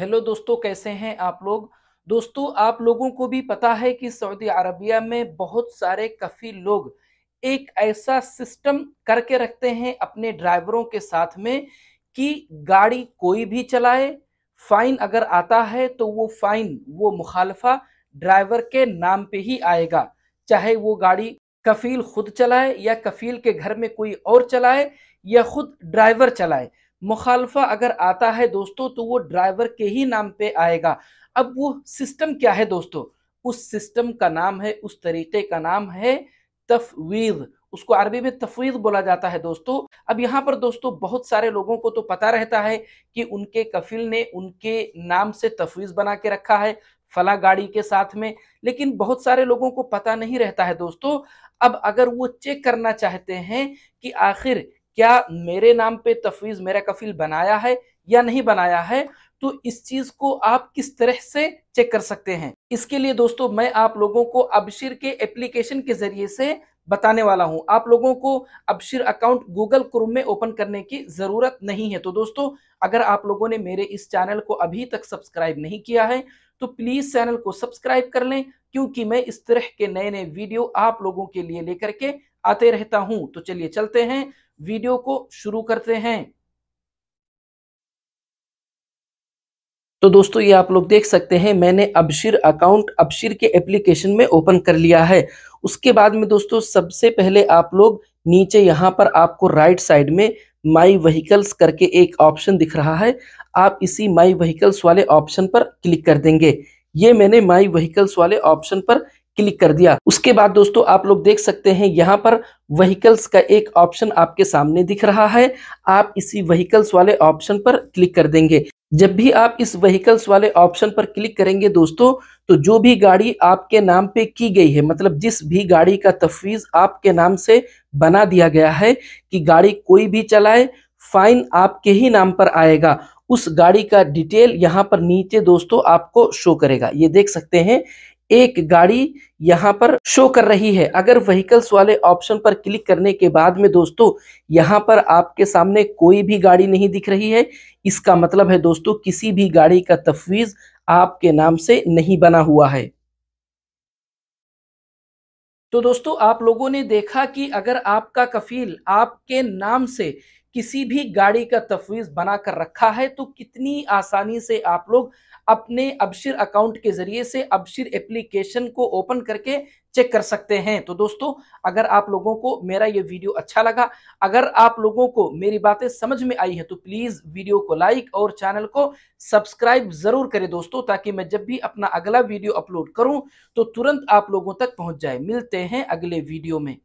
hello दोस्तों कैसे हैं आप लोग दोस्तों आप लोगों को भी पता है कि सऊदी अरबिया में बहुत सारे कफील लोग एक ऐसा सिस्टम करके रखते हैं अपने ड्राइवरों के साथ में कि गाड़ी कोई भी चलाए फाइन अगर आता है तो वो फाइन वो मुखालफा ड्राइवर के नाम पे ही आएगा चाहे वो गाड़ी कफील खुद चलाए या कफील के घर में कोई और चलाए या खुद ड्राइवर चलाए मुखालफा अगर आता है दोस्तों तो वो ड्राइवर के ही नाम पे आएगा अब वो सिस्टम क्या है दोस्तों उस सिस्टम का नाम है उस तरीके का नाम है तफवीज उसको अरबी में तफवीज बोला जाता है दोस्तों अब यहाँ पर दोस्तों बहुत सारे लोगों को तो पता रहता है कि उनके कफिल ने उनके नाम से तफवीज बना के रखा है फला गाड़ी के साथ में लेकिन बहुत सारे लोगों को पता नहीं रहता है दोस्तों अब अगर वो चेक करना चाहते हैं कि आखिर क्या मेरे नाम पे तफवीज मेरा कफील बनाया है या नहीं बनाया है तो इस चीज को आप किस तरह से चेक कर सकते हैं इसके लिए दोस्तों मैं आप लोगों को अबशिर के एप्लीकेशन के जरिए से बताने वाला हूं आप लोगों को अबशिर अकाउंट गूगल क्रोम में ओपन करने की जरूरत नहीं है तो दोस्तों अगर आप लोगों ने मेरे इस चैनल को अभी तक सब्सक्राइब नहीं किया है तो प्लीज चैनल को सब्सक्राइब कर लें क्योंकि मैं इस तरह के नए नए वीडियो आप लोगों के लिए लेकर के आते रहता हूं तो चलिए चलते हैं वीडियो को शुरू करते हैं तो दोस्तों ये आप लोग देख सकते हैं मैंने अबशिर अकाउंट अबशिर के एप्लीकेशन में ओपन कर लिया है उसके बाद में दोस्तों सबसे पहले आप लोग नीचे यहाँ पर आपको राइट साइड में माई व्हीकल्स करके एक ऑप्शन दिख रहा है आप इसी माई व्हीकल्स वाले ऑप्शन पर क्लिक कर देंगे ये मैंने माई व्हीकल्स वाले ऑप्शन पर क्लिक कर दिया उसके बाद दोस्तों आप लोग देख सकते हैं यहाँ पर व्हीकल्स का एक ऑप्शन आपके सामने दिख रहा है आप इसी व्हीकल्स वाले ऑप्शन पर क्लिक कर देंगे जब भी आप इस व्हीकल्स वाले ऑप्शन पर क्लिक करेंगे दोस्तों तो जो भी गाड़ी आपके नाम पे की गई है मतलब जिस भी गाड़ी का तफवीज आपके नाम से बना दिया गया है कि गाड़ी कोई भी चलाए फाइन आपके ही नाम पर आएगा उस गाड़ी का डिटेल यहाँ पर नीचे दोस्तों आपको शो करेगा ये देख सकते हैं एक गाड़ी यहां पर शो कर रही है अगर व्हीकल्स वाले ऑप्शन पर क्लिक करने के बाद में दोस्तों यहां पर आपके सामने कोई भी गाड़ी नहीं दिख रही है इसका मतलब है दोस्तों किसी भी गाड़ी का तफवीज़ आपके नाम से नहीं बना हुआ है तो दोस्तों आप लोगों ने देखा कि अगर आपका कफील आपके नाम से किसी भी गाड़ी का तफवीज़ बनाकर रखा है तो कितनी आसानी से आप लोग अपने अबशिर अकाउंट के ज़रिए से अबशिर एप्लीकेशन को ओपन करके चेक कर सकते हैं तो दोस्तों अगर आप लोगों को मेरा ये वीडियो अच्छा लगा अगर आप लोगों को मेरी बातें समझ में आई है तो प्लीज़ वीडियो को लाइक और चैनल को सब्सक्राइब ज़रूर करें दोस्तों ताकि मैं जब भी अपना अगला वीडियो अपलोड करूं तो तुरंत आप लोगों तक पहुंच जाए मिलते हैं अगले वीडियो में